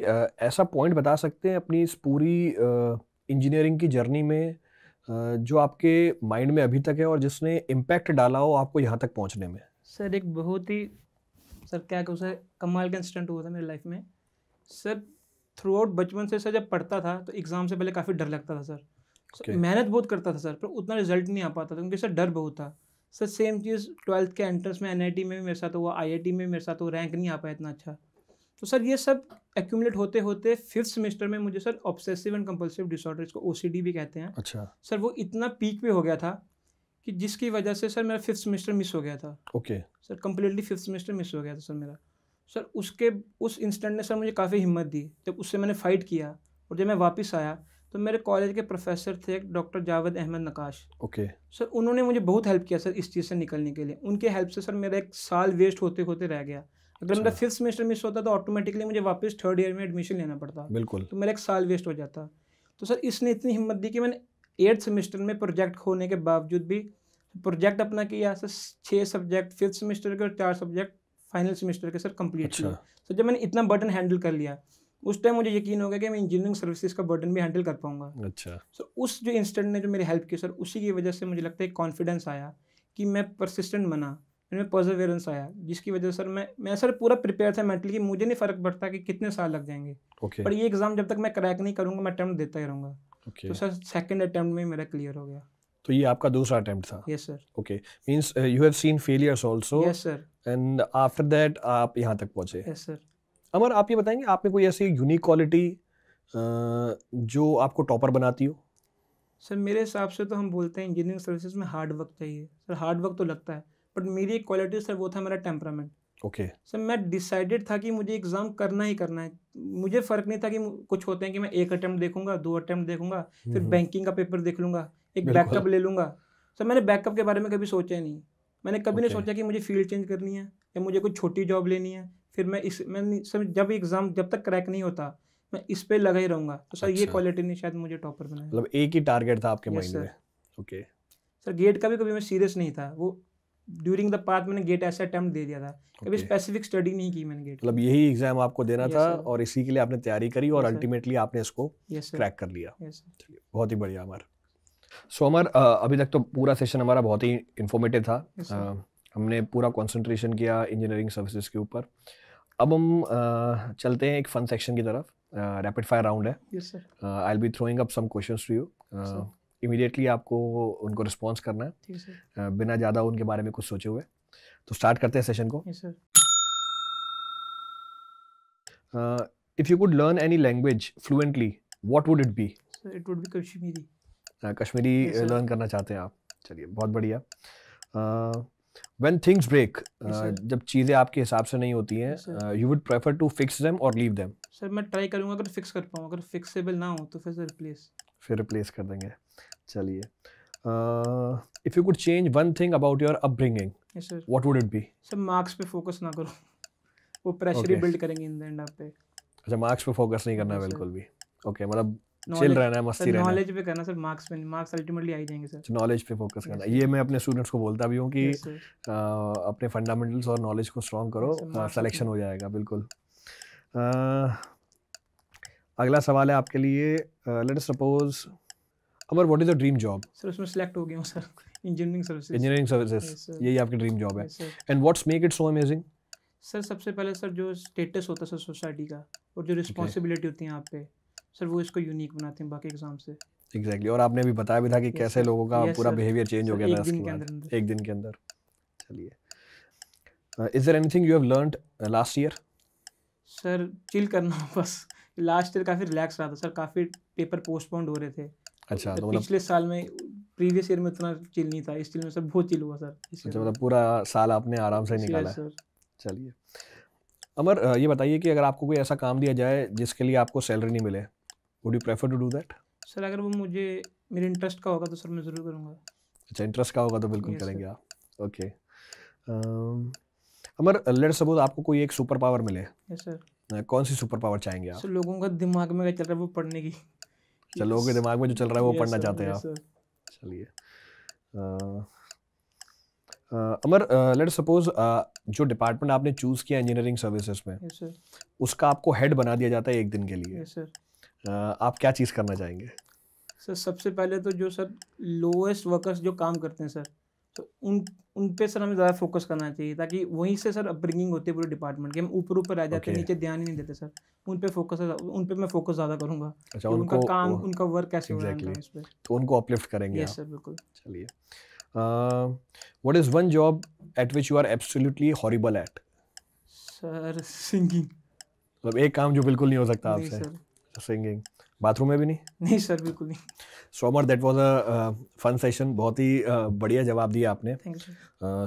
ऐसा पॉइंट बता सकते हैं अपनी इस पूरी इंजीनियरिंग की जर्नी में जो आपके माइंड में अभी तक है और जिसने इम्पैक्ट डाला हो आपको यहाँ तक पहुँचने में सर एक बहुत ही सर क्या कहूँ सर कमाल का इंसिडेंट हुआ था मेरी लाइफ में सर थ्रू आउट बचपन से सर जब पढ़ता था तो एग्ज़ाम से पहले काफ़ी डर लगता था सर okay. मेहनत बहुत करता था सर पर उतना रिजल्ट नहीं आ पाता था क्योंकि सर डर बहुत था सर सेम चीज़ ट्वेल्थ के एंट्रेंस में एन में भी मेरे साथ हुआ आई में मेरे साथ हुआ रैंक नहीं आ पाया इतना अच्छा तो सर ये सब एक्यूमुलेट होते होते फिफ्थ सेमेस्टर में मुझे sir obsessive and compulsive disorder इसको ओ भी कहते हैं अच्छा सर वो इतना पीक पे हो गया था कि जिसकी वजह से सर मेरा फिफ्थ सेमेस्टर मिस हो गया था okay sir completely fifth semester miss हो गया था सर मेरा सर उसके उस इंसिडेंट ने सर मुझे काफ़ी हिम्मत दी जब उससे मैंने फ़ाइट किया और जब मैं वापस आया तो मेरे कॉलेज के प्रोफेसर थे doctor Javed Ahmad Naqash okay sir उन्होंने मुझे बहुत हेल्प किया सर इस चीज़ से निकलने के लिए उनके हेल्प से सर मेरा एक साल वेस्ट होते होते रह गया अगर मेरा फिफ्थ सेमेस्टर मिस होता तो ऑटोमेटिकली मुझे वापस थर्ड ईयर में एडमिशन लेना पड़ता बिल्कुल तो मेरा एक साल वेस्ट हो जाता तो सर इसने इतनी हिम्मत दी कि मैंने एट्थ सेमेस्टर में प्रोजेक्ट होने के बावजूद भी प्रोजेक्ट अपना किया सर छः सब्जेक्ट फिफ्थ सेमेस्टर के और चार सब्जेक्ट फाइनल सेमेस्टर के सर कम्प्लीट अच्छा। किया सर जब मैंने इतना बर्डन हैंडल कर लिया उस टाइम मुझे यकीन हो गया कि मैं इंजीनियरिंग सर्विसेज का बर्डन भी हैंडल कर पाऊंगा अच्छा सर उस जो इंस्टेंट ने जो मेरी हेल्प की सर उसी की वजह से मुझे लगता है कॉन्फिडेंस आया कि मैं परसिस्टेंट बना मेरे पर्जरवेरेंस आया जिसकी वजह से सर मैं मैं सर पूरा प्रिपेयर था मेंटली कि मुझे नहीं फ़र्क पड़ता कि कितने साल लग जाएंगे okay. पर ये एग्ज़ाम जब तक मैं क्रैक नहीं करूँगा मैं अटैम्प्ट देता ही रहूँगा ओके तो सर सेकंड अटेम्प्ट में मेरा क्लियर हो गया तो ये आपका दूसरा अटेम्प्ट था yes sir okay means you have seen failures also yes sir and after that आप यहां तक पहुंचे यस सर अमर आप ये बताएंगे आप में कोई ऐसी यूनिक क्वालिटी uh, जो आपको टॉपर बनाती हो सर मेरे हिसाब से तो हम बोलते हैं इंजीनियरिंग सर्विसेज में हार्ड वर्क चाहिए सर हार्ड वर्क तो लगता है बट मेरी एक क्वालिटी सर वो था मेरा टेम्परामेंट ओके okay. सर मैं डिसाइडेड था कि मुझे एग्ज़ाम करना ही करना है मुझे फ़र्क नहीं था कि कुछ होते हैं कि मैं एक अटैम्प्ट देखूंगा दो अटैम्प्ट देखूंगा हम्म, फिर बैंकिंग हम्म। का पेपर देख लूँगा एक बैकअप ले लूंगा सर मैंने बैकअप के बारे में कभी सोचा ही नहीं मैंने कभी okay. नहीं सोचा कि मुझे फील्ड चेंज करनी है या मुझे कोई छोटी जॉब लेनी है फिर मैं इस मैं सर जब एग्ज़ाम जब तक क्रैक नहीं होता मैं इस पर लगा ही रहूंगा तो सर ये क्वालिटी अच्छा। ने शायद मुझे टॉपर बनाया मतलब एक ही टारगेट था आपके माइंड में ओके सर गेट का भी कभी मैं सीरियस नहीं था वो ड्यूरिंग द पाथ मैंने गेट ऐसा अटेम्प्ट दे दिया था कभी स्पेसिफिक स्टडी नहीं की मैंने गेट मतलब यही एग्जाम आपको देना yes, था sir. और इसी के लिए आपने तैयारी करी और अल्टीमेटली yes, आपने इसको क्रैक yes, कर लिया बहुत ही बढ़िया अमर सो अमर अभी तक तो पूरा सेशन हमारा बहुत ही इन्फॉर्मेटिव था आ, हमने पूरा कंसंट्रेशन किया इंजीनियरिंग सर्विसेज के ऊपर अब हम आ, चलते हैं एक फन सेक्शन की तरफ रैपिड फायर राउंड है I will be throwing up some questions to you immediately आपको उनको रिस्पॉन्स करना है बिना ज़्यादा उनके बारे में कुछ सोचे हुए तो स्टार्ट करते हैं सेशन को if you could learn any language fluently what would it be it would be Kashmiri Kashmiri learn करना चाहते हैं आप चलिए बहुत बढ़िया वेन थिंग्स ब्रेक जब चीज़ें आपके हिसाब से नहीं होती हैं you would prefer to fix them और लीव देम सर मैं ट्राई करूंगा अगर फिक्स कर पाऊँ अगर फिक्सेबल ना हो तो फिर रिप्लेस फिर रिप्लेस कर देंगे चलिए if you could change one thing about your upbringing what would it be sir marks पे फोकस ना करो वो प्रेशर ही बिल्ड करेंगे इन द एंड आप पे अच्छा मार्क्स पे फोकस नहीं करना बिल्कुल भी ओके मतलब चिल रहना है मस्ती रहना नॉलेज पे करना सर मार्क्स पे मार्क्स अल्टीमेटली आ ही जाएंगे सर नॉलेज पे फोकस करना ये मैं अपने स्टूडेंट्स को बोलता भी हूं कि अपने फंडामेंटल्स और नॉलेज को स्ट्रांग करो सिलेक्शन हो जाएगा बिल्कुल अगला सवाल है आपके लिए let suppose Amar what is the dream job sir उसमें सेलेक्ट हो गया हूं sir engineering services engineering services यही आपकी ड्रीम जॉब है and what's make it so amazing sir सबसे पहले सर जो स्टेटस होता है सर सोसाइटी का और जो रिस्पांसिबिलिटी okay. होती है आप पे सर वो इसको यूनिक बनाते हैं बाकी एग्जाम से एग्जैक्टली exactly. और आपने भी बताया भी था कि yes, कैसे sir. लोगों का yes, पूरा बिहेवियर चेंज हो गया था एक दिन के अंदर चलिए is there anything you have learned last year sir chill करना बस लास्ट ईयर काफ़ी रिलैक्स रहा था सर काफ़ी पेपर पोस्टपोन्ड हो रहे थे अच्छा मतलब तो मतलब पिछले साल में प्रीवियस ईयर में इतना चिल नहीं था इस चिल में सर बहुत चिल हुआ सर अच्छा मतलब पूरा साल आपने आराम से निकाला चलिए अमर ये बताइए कि अगर आपको कोई ऐसा काम दिया जाए जिसके लिए आपको सैलरी नहीं मिले would you prefer to do that sir अगर वो मुझे मेरे इंटरेस्ट का होगा तो सर मैं ज़रूर करूँगा अच्छा इंटरेस्ट का होगा तो बिल्कुल करेंगे आप ओके अमर लेट सपोज आपको कोई एक सुपर पावर मिले yes, सर कौन सी सुपर पावर चाहेंगे आप सर लोगों का दिमाग में क्या चल रहा है वो पढ़ने की अच्छा लोगों के दिमाग में जो चल रहा है वो पढ़ना चाहते हैं आप चलिए अमर लेट सपोज जो डिपार्टमेंट आपने चूज किया इंजीनियरिंग सर्विसेज में उसका आपको हेड बना दिया जाता है एक दिन के लिए आप क्या चीज़ करना चाहेंगे सर सबसे पहले तो जो सर लोएस्ट वर्कर्स जो काम करते हैं सर तो उन उन पे सर हमें ज़्यादा फोकस करना चाहिए ताकि वहीं से सर अपब्रिंगिंग होती है पूरे डिपार्टमेंट की हम ऊपर ऊपर आ जाते हैं नीचे ध्यान ही नहीं देते सर उन पे फोकस उन पे मैं फोकस ज़्यादा करूँगा अच्छा, तो उनका काम उनका वर्क कैसे exactly. हो है इस पर तो उनको अपलिफ्ट करेंगे यस सर बिल्कुल चलिए what is one job at which you are absolutely horrible at sir singing मतलब एक काम जो बिल्कुल नहीं हो सकता आपसे सिंगिंग बाथरूम में भी नहीं नहीं सर बिल्कुल नहीं सो सोमर that was a fun session बहुत ही uh, बढ़िया जवाब दिया आपने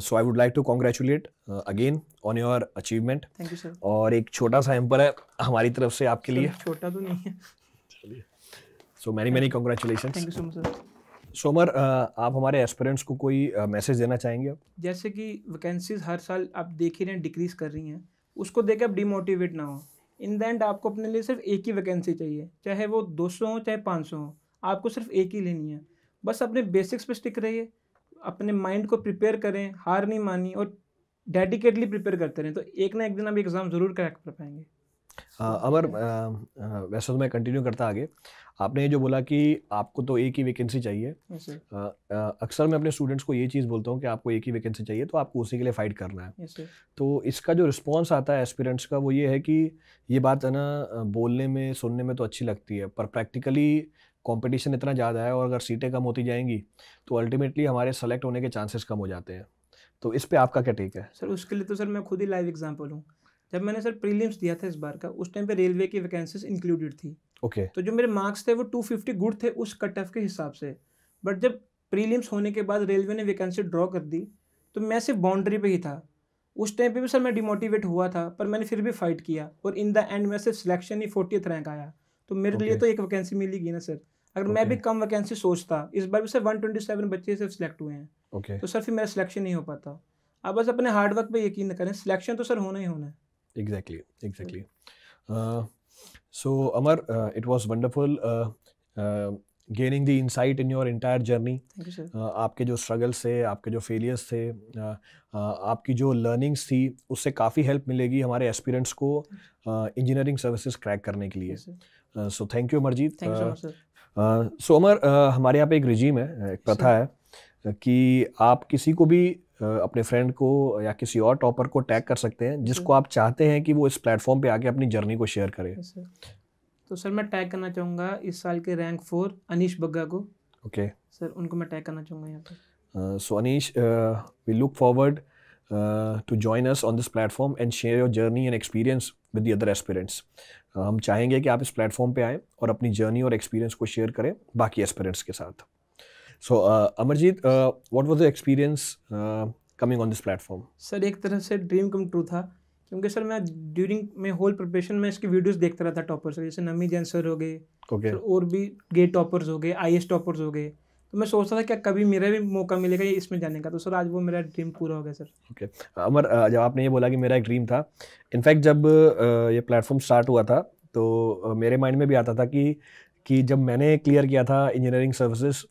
so I would like to congratulate again on your achievement thank you sir और एक छोटा सा एम्पर है हमारी तरफ से आपके लिए छोटा तो नहीं है so many many congratulation thank you so much sir सोमर so, uh, आप हमारे एस्पिरेंट्स को कोई मैसेज uh, देना चाहेंगे आप जैसे कि वैकेंसीज हर साल आप देख ही रहे हैं डिक्रीज कर रही हैं उसको देख आप डिमोटिवेट ना हो इन द एंड आपको अपने लिए सिर्फ एक ही वैकेंसी चाहिए चाहे वो दो सौ हो चाहे पाँच सौ हो आपको सिर्फ एक ही लेनी है बस अपने बेसिक्स पे स्टिक रहिए अपने माइंड को प्रिपेयर करें हार नहीं मानी और डेडिकेटली प्रिपेयर करते रहें तो एक ना एक दिन आप एग्ज़ाम ज़रूर क्रैक कर पाएंगे अमर वैसे तो मैं कंटिन्यू करता आगे आपने ये जो बोला कि आपको तो एक ही वैकेंसी चाहिए अक्सर मैं अपने स्टूडेंट्स को ये चीज़ बोलता हूँ कि आपको एक ही वैकेंसी चाहिए तो आपको उसी के लिए फ़ाइट करना है तो इसका जो रिस्पॉन्स आता है एस्पिरेंट्स का वो ये है कि ये बात है ना बोलने में सुनने में तो अच्छी लगती है पर प्रैक्टिकली कॉम्पिटिशन इतना ज़्यादा है और अगर सीटें कम होती जाएंगी तो अल्टीमेटली हमारे सेलेक्ट होने के चांसेस कम हो जाते हैं तो इस पर आपका क्या टेक है सर उसके लिए तो सर मैं खुद ही लाइव एग्जाम्पल हूँ जब मैंने सर प्रीलिम्स दिया था इस बार का उस टाइम पे रेलवे की वैकेंसीज इंक्लूडेड थी ओके okay. तो जो मेरे मार्क्स थे वो 250 गुड थे उस कट ऑफ के हिसाब से बट जब प्रीलिम्स होने के बाद रेलवे ने वैकेंसी ड्रॉ कर दी तो मैं सिर्फ बाउंड्री पे ही था उस टाइम पे भी सर मैं डिमोटिवेट हुआ था पर मैंने फिर भी फाइट किया और इन द एंड में सिर्फ सिलेक्शन ही फोर्टी रैंक आया तो मेरे okay. लिए तो एक वैकेंसी मिलेगी ना सर अगर okay. मैं भी कम वैकेंसी सोचता इस बार भी सर वन बच्चे सिर्फ सिलेक्ट हुए हैं ओके तो सर फिर मेरा सिलेक्शन नहीं हो पाता आप बस अपने हार्डवर्क पर यकीन करें सिलेक्शन तो सर होना ही होना है Exactly, exactly. Uh, so, Amar, uh, it was wonderful uh, gaining the insight in your entire journey. आपके जो struggles थे आपके जो failures थे आपकी जो learnings थी उससे काफ़ी help मिलेगी हमारे aspirants को engineering services crack करने के लिए so thank you Amarjeet so Amar हमारे यहाँ पे एक रिजीम है एक प्रथा है कि आप किसी को भी अपने फ्रेंड को या किसी और टॉपर को टैग कर सकते हैं जिसको हम्म। आप चाहते हैं कि वो इस प्लेटफॉर्म पे आके अपनी जर्नी को शेयर करें तो सर मैं टैग करना चाहूँगा इस साल के रैंक फोर अनिश बग्गा को ओके सर उनको मैं टैग करना चाहूँगा यहाँ पर so Anish we look forward to join us on this platform and share your journey and experience with the other aspirants हम चाहेंगे कि आप इस प्लेटफॉर्म पे आएँ और अपनी जर्नी और एक्सपीरियंस को शेयर करें बाकी एस्पिरेंट्स के साथ so Amarjeet what was the experience coming on this platform sir एक तरह से ड्रीम कम ट्रू था क्योंकि सर मैं ड्यूरिंग मैं होल प्रिपरेशन में इसकी वीडियोस देखता रहा टॉपर सर जैसे नमी जैन सर हो गए okay. और भी गेट टॉपर्स हो गए आई टॉपर्स हो गए तो मैं सोचता था क्या कभी मेरा भी मौका मिलेगा इसमें जाने का तो सर आज वो मेरा ड्रीम पूरा हो गया सर ओके okay. अमर जब आपने ये बोला कि मेरा एक ड्रीम था इनफैक्ट जब ये प्लेटफॉर्म स्टार्ट हुआ था तो मेरे माइंड में भी आता था कि कि जब मैंने क्लियर किया था इंजीनियरिंग सर्विसेज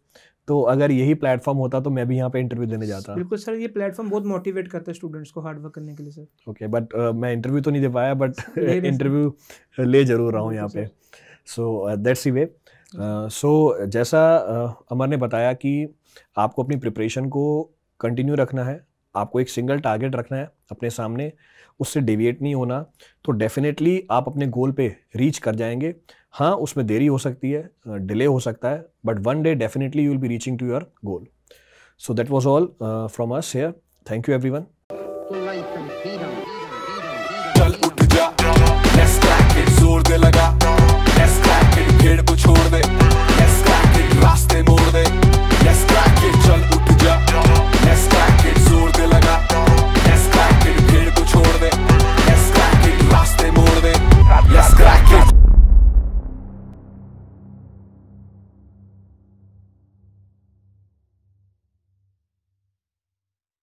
तो अगर यही प्लेटफॉर्म होता तो मैं भी यहाँ पे इंटरव्यू देने जाता बिल्कुल सर ये प्लेटफॉर्म बहुत मोटिवेट करता है स्टूडेंट्स को हार्ड वर्क करने के लिए सर ओके बट मैं इंटरव्यू तो नहीं दे पाया बट इंटरव्यू ले जरूर रहा हूँ यहाँ पे सो दैट्स ई वे सो जैसा uh, अमर ने बताया कि आपको अपनी प्रिपरेशन को कंटिन्यू रखना है आपको एक सिंगल टारगेट रखना है अपने सामने उससे डेविएट नहीं होना तो डेफिनेटली आप अपने गोल पे रीच कर जाएंगे हाँ उसमें देरी हो सकती है डिले हो सकता है but one day definitely you will be reaching to your goal so that was all from us here thank you every one